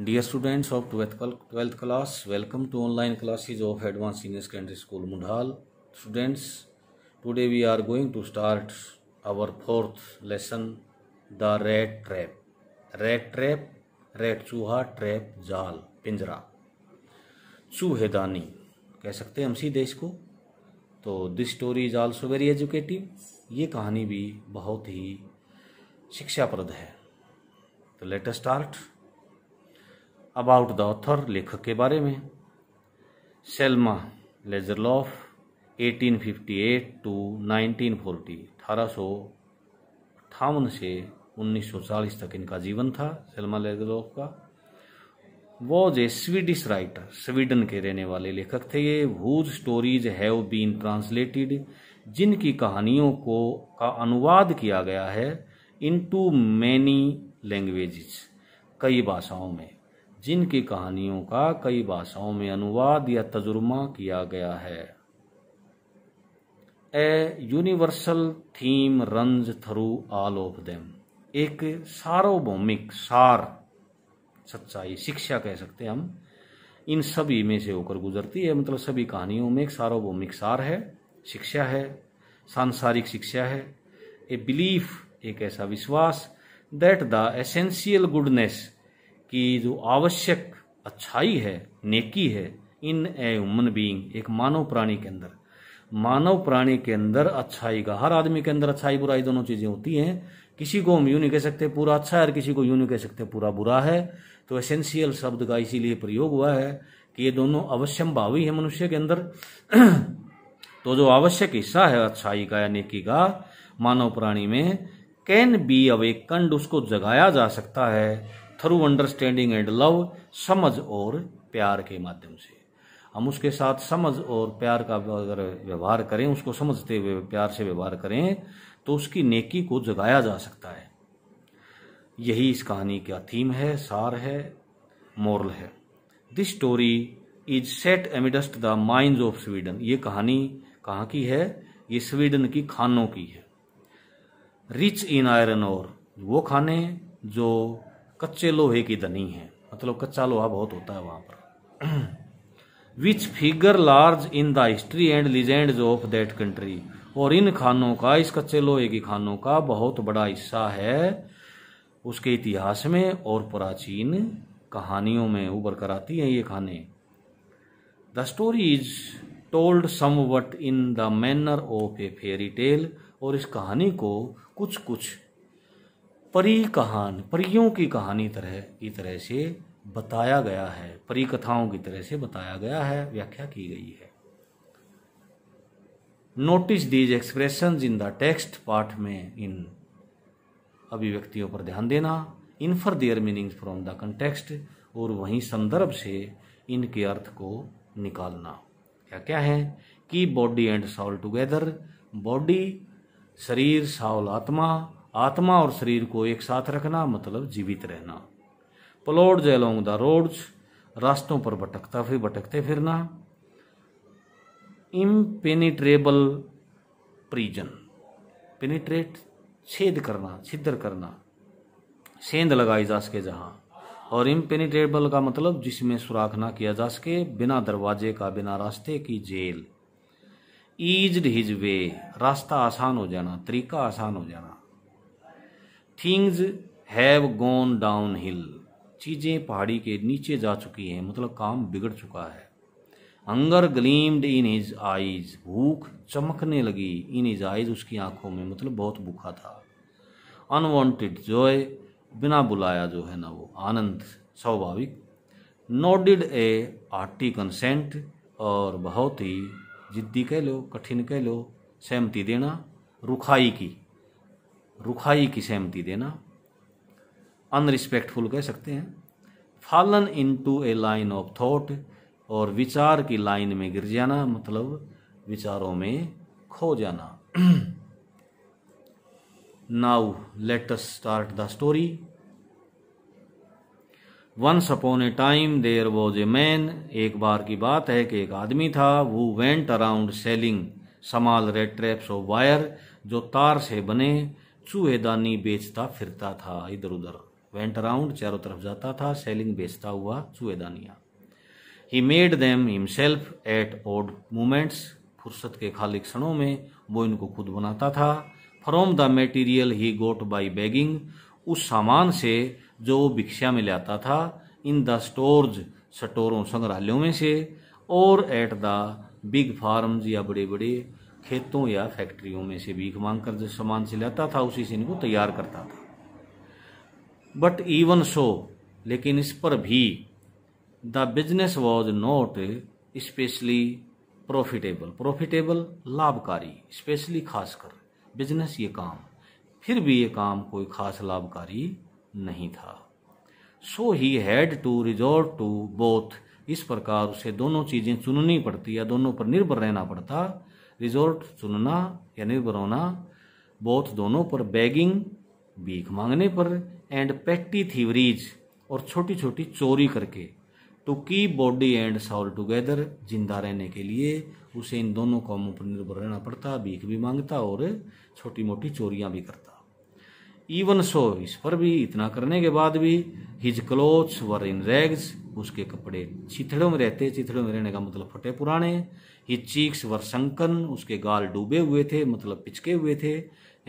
Dear students of twelfth twelfth class welcome to online classes of advance senior secondary school Mundal students today we are going to start our fourth lesson the rat trap rat trap rat चूहा trap जाल पिंजरा चूहे दानी कह सकते हैं हम सी देश को तो this story is also very educative ये कहानी भी बहुत ही शिक्षाप्रद है तो let's start about the author लेखक के बारे में सेल्मा लेजरलॉफ 1858 टू 1940 अठारह से 1940 तक इनका जीवन था सेल्मा लेजरलॉफ का was a Swedish writer Sweden के रहने वाले लेखक थे ये whose stories have been translated जिनकी कहानियों को का अनुवाद किया गया है इन टू मैनी लैंग्वेज कई भाषाओं में जिनकी कहानियों का कई भाषाओं में अनुवाद या तजुर्मा किया गया है a universal theme runs through all of them एक सार्वभौमिक सार सच्चाई शिक्षा कह सकते हैं हम इन सभी में से होकर गुजरती है मतलब सभी कहानियों में एक सार्वभौमिक सार है शिक्षा है सांसारिक शिक्षा है ए बिलीफ एक ऐसा विश्वास दैट द एसेंशियल गुडनेस कि जो आवश्यक अच्छाई है नेकी है इन ए ह्यूमन बीइंग एक मानव प्राणी के अंदर मानव प्राणी के अंदर अच्छाई का हर आदमी के अंदर अच्छाई बुराई दोनों चीजें होती हैं किसी को हम यूं नहीं कह सकते पूरा अच्छा है और किसी को यूं नहीं कह सकते पूरा बुरा है तो एसेंशियल शब्द का इसीलिए प्रयोग हुआ है कि ये दोनों अवश्यम भावी है मनुष्य के अंदर तो जो आवश्यक हिस्सा है अच्छाई का या नेकी का मानव प्राणी में कैन बी अवेकंड उसको जगाया जा सकता है थ्रू अंडरस्टैंडिंग एंड लव समझ और प्यार के माध्यम से हम उसके साथ समझ और प्यार का अगर व्यवहार करें उसको समझते हुए प्यार से व्यवहार करें तो उसकी नेकी को जगाया जा सकता है यही इस कहानी का थीम है सार है मोरल है this story is set amidst the mind of Sweden ये कहानी कहाँ की है ये स्वीडन की खानों की है रिच इन आयरन और वो खाने जो कच्चे लोहे की धनी है मतलब कच्चा लोहा बहुत होता है वहां पर which figure large in the history and legends of that country और इन खानों का इस कच्चे लोहे की खानों का बहुत बड़ा हिस्सा है उसके इतिहास में और प्राचीन कहानियों में उबर कर आती हैं ये खाने the story is told somewhat in the manner of a fairy tale और इस कहानी को कुछ कुछ परी कहान परियों की कहानी तरह की तरह से बताया गया है परी कथाओं की तरह से बताया गया है व्याख्या की गई है notice these expression in the text part में इन अभिव्यक्तियों पर ध्यान देना infer their meanings from the context और वहीं संदर्भ से इनके अर्थ को निकालना क्या क्या है कि body and soul together body शरीर साउल आत्मा आत्मा और शरीर को एक साथ रखना मतलब जीवित रहना प्लॉट जे द रोड्स रास्तों पर भटकता फिर भटकते फिरना इम्पेनिट्रेबल प्रिजन पेनिट्रेट छेद करना छिद्र करना सेंध लगाई जा सके जहाँ और इम्पेनिट्रेबल का मतलब जिसमें सुराख ना किया जा सके बिना दरवाजे का बिना रास्ते की जेल ईज हिज वे रास्ता आसान हो जाना तरीका आसान हो जाना things have gone downhill चीज़ें पहाड़ी के नीचे जा चुकी हैं मतलब काम बिगड़ चुका है hunger gleamed in his eyes भूख चमकने लगी इन हिज आइज उसकी आंखों में मतलब बहुत भूखा था अनवांटेड जॉय बिना बुलाया जो है ना वो आनंद स्वाभाविक नोडिड ए आर्टी कंसेंट और बहुत ही जिद्दी कह लो कठिन कह लो सहमति देना रुखाई की रुखाई की सहमति देना अनरिस्पेक्टफुल कह सकते हैं fallen into a line of thought और विचार की लाइन में गिर जाना मतलब विचारों में खो जाना now let's us start the story once upon a time there was a man एक बार की बात है कि एक आदमी था वो went around selling small rat traps of wire जो तार से बने चूहेदानी बेचता फिरता था इधर उधर वेंट अराउंड चारों तरफ जाता था सेलिंग बेचता हुआ चूहेदानिया he made them himself at odd moments फुर्सत के खाली क्षणों में वो इनको खुद बनाता था from the material he got by begging उस सामान से जो वो भिक्षा में लाता था इन द स्टोर्ज स्टोरों संग्रहालयों में से और एट द बिग फार्म या बड़े बड़े खेतों या फैक्ट्रियों में से भीख मांग कर जो सामान से लाता था उसी से इनको तैयार करता था बट इवन सो लेकिन इस पर भी the business was not specially profitable profitable लाभकारी स्पेशली खासकर बिजनेस ये काम फिर भी ये काम कोई खास लाभकारी नहीं था so he had to resort to both इस प्रकार उसे दोनों चीज़ें चुननी पड़ती या दोनों पर निर्भर रहना पड़ता रिजोर्ट चुनना यानी बनाना बोथ दोनों पर बैगिंग भीख मांगने पर एंड पैट्टी थीवरीज और छोटी छोटी चोरी करके टू की बॉडी एंड सॉल टुगेदर जिंदा रहने के लिए उसे इन दोनों कौमों पर निर्भर रहना पड़ता भीख भी मांगता और छोटी मोटी चोरियां भी करता इवन सो इस पर भी इतना करने के बाद भी his clothes were in rags उसके कपड़े चिथड़ों में रहते चिथड़ों में रहने का मतलब फटे पुराने ही चीक्स वर संकन उसके गाल डूबे हुए थे मतलब पिचके हुए थे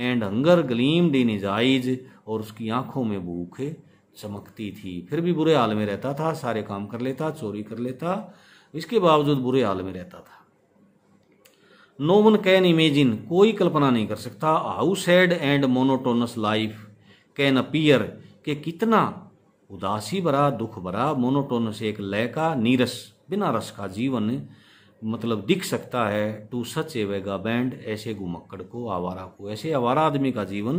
and hunger gleamed in his eyes और उसकी आंखों में भूख चमकती थी फिर भी बुरे हाल में रहता था सारे काम कर लेता चोरी कर लेता इसके बावजूद बुरे हाल में रहता था नो वन कैन इमेजिन कोई कल्पना नहीं कर सकता how sad and monotonous life can appear के कितना उदासी भरा दुख भरा मोनोटोन से एक लय का नीरस बिना रस का जीवन मतलब दिख सकता है to such A Vega band ऐसे घुमक्कड़ को आवारा को ऐसे आवारा आदमी का जीवन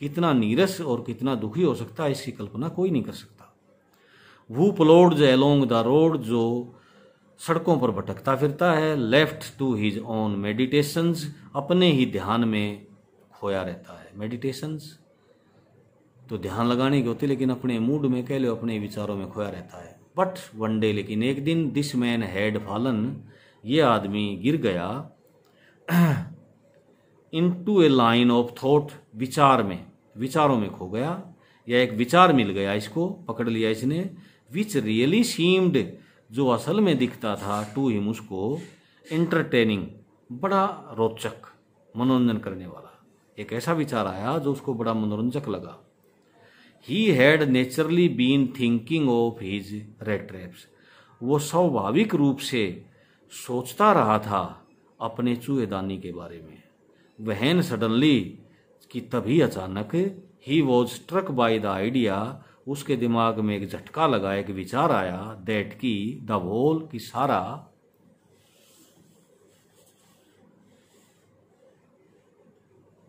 कितना नीरस और कितना दुखी हो सकता है इसकी कल्पना कोई नहीं कर सकता वो प्लोड जो एलोंग द रोड जो सड़कों पर भटकता फिरता है left to his own meditations अपने ही ध्यान में खोया रहता है मेडिटेशंस तो ध्यान लगाने की होती लेकिन अपने मूड में कह लो अपने विचारों में खोया रहता है बट वन डे लेकिन एक दिन दिस मैन हैड फॉलन ये आदमी गिर गया into a line of thought विचार में विचारों में खो गया या एक विचार मिल गया इसको पकड़ लिया इसने विच रियली सीम्ड जो असल में दिखता था टू हिम उसको एंटरटेनिंग बड़ा रोचक मनोरंजन करने वाला एक ऐसा विचार आया जो उसको बड़ा मनोरंजक लगा he had naturally been thinking of his rat traps वो स्वाभाविक रूप से सोचता रहा था अपने चूहेदानी के बारे में वहन सडनली कि तभी अचानक he was struck by the idea उसके दिमाग में एक झटका लगा एक विचार आया दैट की द होल की सारा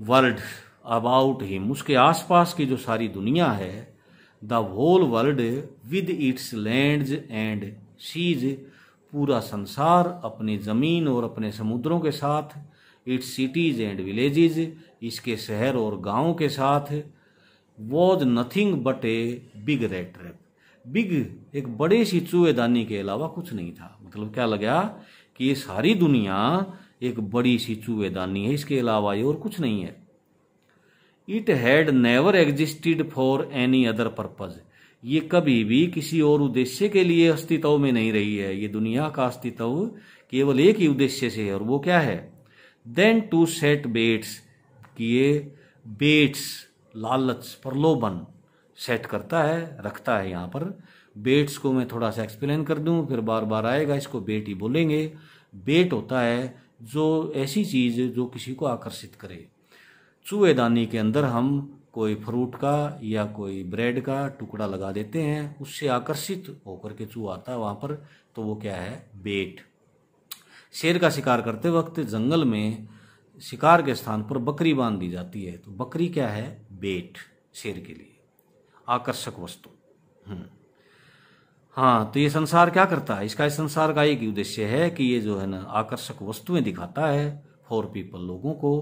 वर्ल्ड अबाउट हिम उसके आसपास की जो सारी दुनिया है the whole world with its land and seas पूरा संसार अपनी ज़मीन और अपने समुद्रों के साथ इट्स सिटीज़ एंड विलेजेज इसके शहर और गाँव के साथ was nothing but a big rat trap big एक बड़े सी चूहेदानी के अलावा कुछ नहीं था मतलब क्या लगा कि ये सारी दुनिया एक बड़ी सी चूहेदानी है इसके अलावा ये और कुछ नहीं है it had never existed for any other purpose ये कभी भी किसी और उद्देश्य के लिए अस्तित्व में नहीं रही है ये दुनिया का अस्तित्व केवल एक ही उद्देश्य से है और वो क्या है देन टू सेट बेट्स किए बेट्स लालच प्रलोभन सेट करता है रखता है यहाँ पर बेट्स को मैं थोड़ा सा एक्सप्लेन कर दूँ फिर बार बार आएगा इसको बेट ही बोलेंगे बेट होता है जो ऐसी चीज़ जो किसी को आकर्षित करे चूहेदानी के अंदर हम कोई फ्रूट का या कोई ब्रेड का टुकड़ा लगा देते हैं उससे आकर्षित होकर के चूह आता है वहाँ पर तो वो क्या है बेट शेर का शिकार करते वक्त जंगल में शिकार के स्थान पर बकरी बांध दी जाती है तो बकरी क्या है बेट शेर के लिए आकर्षक वस्तु हम्म। हाँ तो ये संसार क्या करता है इसका इस संसार का एक उद्देश्य है कि ये जो है ना आकर्षक वस्तुएं दिखाता है फॉर पीपल लोगों को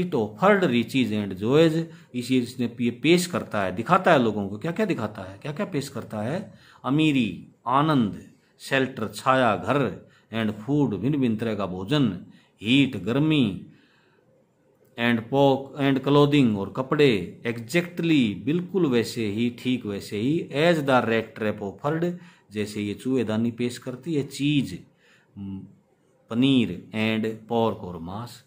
it offered riches and joys इसे इसने पेश करता है दिखाता है लोगों को क्या क्या दिखाता है क्या क्या पेश करता है अमीरी आनंद शेल्टर छाया घर एंड फूड भिन्न भिन्न तरह का भोजन हीट गर्मी एंड पॉक एंड क्लोदिंग और कपड़े एग्जैक्टली बिल्कुल वैसे ही ठीक वैसे ही as the rat trap offered जैसे ये चूहेदानी पेश करती है चीज पनीर एंड पॉर्क और मांस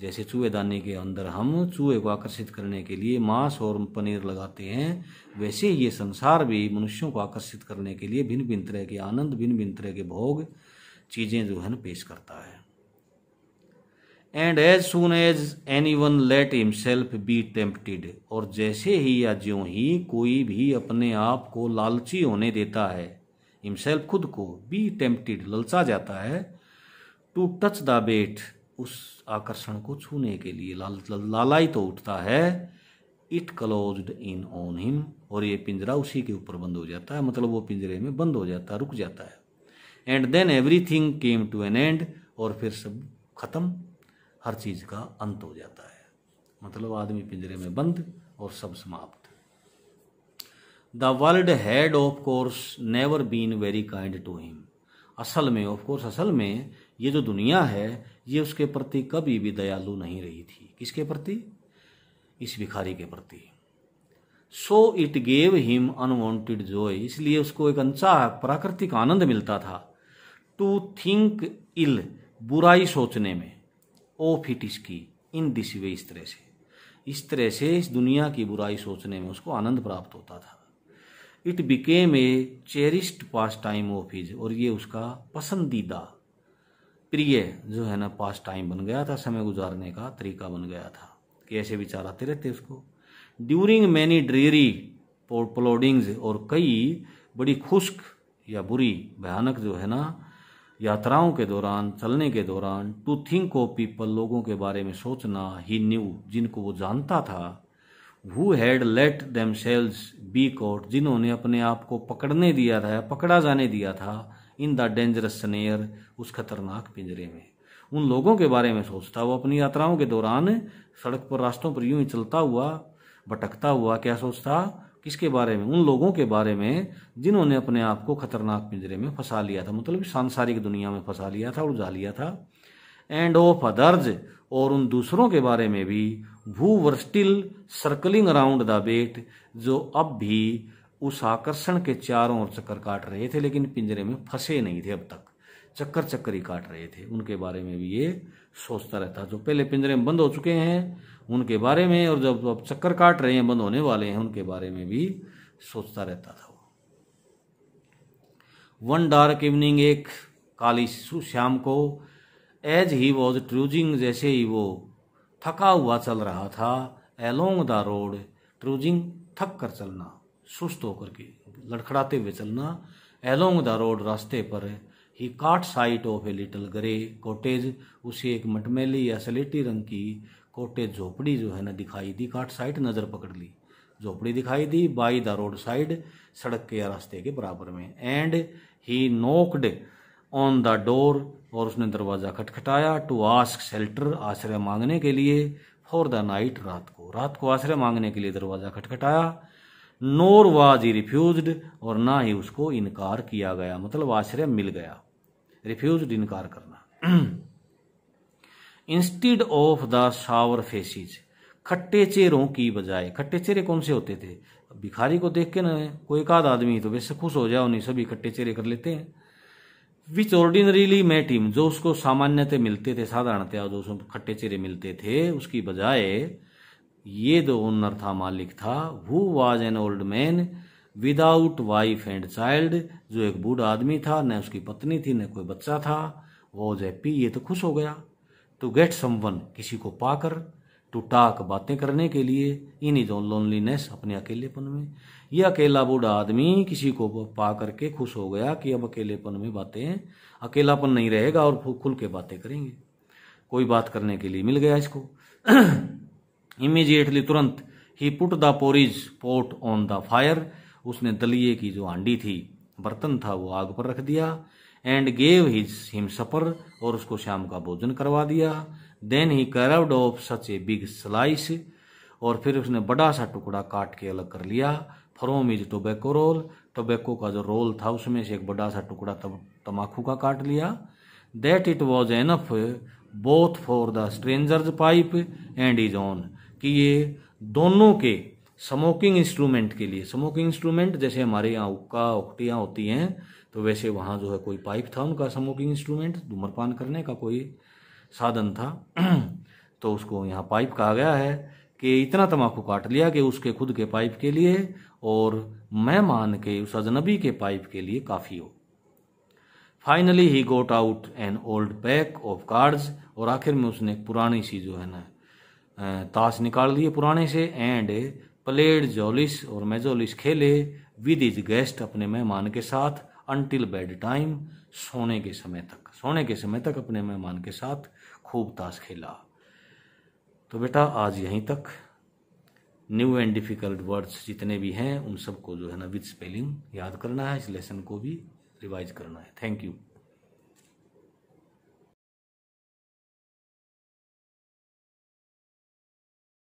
जैसे चूहेदानी के अंदर हम चूहे को आकर्षित करने के लिए मांस और पनीर लगाते हैं वैसे ये संसार भी मनुष्यों को आकर्षित करने के लिए भिन्न भिन्न तरह के आनंद भिन्न भिन्न तरह के भोग चीज़ें जो है न पेश करता है and as soon as anyone let himself be tempted और जैसे ही या ज्यो ही कोई भी अपने आप को लालची होने देता है हिमसेल्फ खुद को बी टेम्पटेड ललचा जाता है टू टच द बेट उस आकर्षण को छूने के लिए लाल लालाई तो उठता है it close in on him और ये पिंजरा उसी के ऊपर बंद हो जाता है मतलब वो पिंजरे में बंद हो जाता है रुक जाता है and then everything came to an end और फिर सब खत्म हर चीज़ का अंत हो जाता है मतलब आदमी पिंजरे में बंद और सब समाप्त the world had of course never been very kind to him असल में ऑफ कोर्स असल में ये जो दुनिया है ये उसके प्रति कभी भी दयालु नहीं रही थी किसके प्रति इस भिखारी के प्रति so it gave him unwanted joy इसलिए उसको एक अंशा प्राकृतिक आनंद मिलता था टू थिंक इल बुराई सोचने में ओ फिट इसकी इन दिस वे इस तरह से इस तरह से इस दुनिया की बुराई सोचने में उसको आनंद प्राप्त होता था it became a cherished pastime of his और ये उसका पसंदीदा प्रिय जो है ना पास टाइम बन गया था समय गुजारने का तरीका बन गया था कि ऐसे विचार आते रहते उसको ड्यूरिंग मैनी ड्रेरी प्लोडिंग्स और कई बड़ी खुश्क या बुरी भयानक जो है ना यात्राओं के दौरान चलने के दौरान टू थिंक ऑफ पीपल लोगों के बारे में सोचना ही न्यू जिनको वो जानता था who had let themselves be caught जिन्होंने अपने आप को पकड़ने दिया था पकड़ा जाने दिया था इन द डेंजरस स्नेयर उस खतरनाक पिंजरे में उन लोगों के बारे में सोचता वो अपनी यात्राओं के दौरान सड़क पर रास्तों पर यूं ही चलता हुआ भटकता हुआ क्या सोचता किसके बारे में उन लोगों के बारे में जिन्होंने अपने आप को खतरनाक पिंजरे में फंसा लिया था मतलब सांसारिक दुनिया में फंसा लिया था उलझा लिया था एंड ऑफ अदर्ज और उन दूसरों के बारे में भी who were still circling around the bait जो अब भी उस आकर्षण के चारों ओर चक्कर काट रहे थे लेकिन पिंजरे में फंसे नहीं थे अब तक चक्कर चक्कर ही काट रहे थे उनके बारे में भी ये सोचता रहता जो पहले पिंजरे में बंद हो चुके हैं उनके बारे में और जब अब चक्कर काट रहे हैं बंद होने वाले हैं उनके बारे में भी सोचता रहता था वो वन डार्क इवनिंग एक काली श्याम को एज ही वॉज ट्रूजिंग जैसे ही वो थका हुआ चल रहा था एलोंग द रोड ट्रूजिंग थक कर चलना सुस्त होकर के लड़खड़ाते हुए चलना एलोंग द रोड रास्ते पर ही caught sight of a little grey cottage उसे एक मटमेली या सलेटी रंग की कॉटेज झोपड़ी जो है ना दिखाई दी काट साइट नज़र पकड़ ली झोपड़ी दिखाई दी बाई द रोड साइड सड़क के रास्ते के बराबर में and he knocked on the door और उसने दरवाज़ा खटखटाया टू आस्क शेल्टर आश्रय मांगने के लिए फॉर द नाइट रात को रात को आश्रय मांगने के लिए दरवाज़ा खटखटाया नोर वाज ही रिफ्यूज और ना ही उसको इनकार किया गया मतलब आश्रय मिल गया रिफ्यूज इनकार करना instead of the sour faces खट्टे चेहरों की बजाय खट्टे चेहरे कौन से होते थे भिखारी को देख के ना कोई एक आध आदमी तो वैसे खुश हो जाए उन्हें सभी खट्टे चेहरे कर लेते हैं विच ऑर्डिनरीली मै टीम जो उसको सामान्यतः मिलते थे साधारणतया जो खट्टे चेहरे मिलते थे उसकी बजाय ये दो ओनर था मालिक था who was an old man without wife and child जो एक बूढ़ा आदमी था न उसकी पत्नी थी न कोई बच्चा था वॉज हैप्पी ये तो खुश हो गया टू गेट समवन किसी को पाकर टू टाक बातें करने के लिए इन इज लोनलीनेस अपने अकेलेपन में यह अकेला बूढ़ा आदमी किसी को पा करके खुश हो गया कि अब अकेलेपन में बातें अकेलापन नहीं रहेगा और खुल के बातें करेंगे कोई बात करने के लिए मिल गया इसको इमीजिएटली तुरंत he put the porridge pot on the fire उसने दलिए की जो आंडी थी बर्तन था वो आग पर रख दिया and gave his him supper और उसको शाम का भोजन करवा दिया then he carved off such a big slice और फिर उसने बड़ा सा टुकड़ा काट के अलग कर लिया from his tobacco roll tobacco का जो रोल था उसमें से एक बड़ा सा टुकड़ा तब का काट लिया that it was enough both for the stranger's pipe and his own कि ये दोनों के स्मोकिंग इंस्ट्रूमेंट के लिए स्मोकिंग इंस्ट्रूमेंट जैसे हमारे यहाँ उक्का उकटियाँ होती हैं तो वैसे वहाँ जो है कोई पाइप था उनका स्मोकिंग इंस्ट्रूमेंट धूम्रपान करने का कोई साधन था तो उसको यहाँ पाइप कहा गया है कि इतना तम्बाकू काट लिया कि उसके खुद के पाइप के लिए और मेहमान के उस अजनबी के पाइप के लिए काफ़ी हो finally he got out an old pack of cards और आखिर में उसने एक पुरानी सी जो है ना ताश निकाल दिए पुराने से एंड प्लेड जोलिस और मेजोलिस खेले विद इज गेस्ट अपने मेहमान के साथ अनटिल बेड टाइम सोने के समय तक सोने के समय तक अपने मेहमान के साथ खूब ताश खेला तो बेटा आज यहीं तक न्यू एंड डिफ़िकल्ट वर्ड्स जितने भी हैं उन सबको जो है ना विद स्पेलिंग याद करना है इस लेसन को भी रिवाइज करना है थैंक यू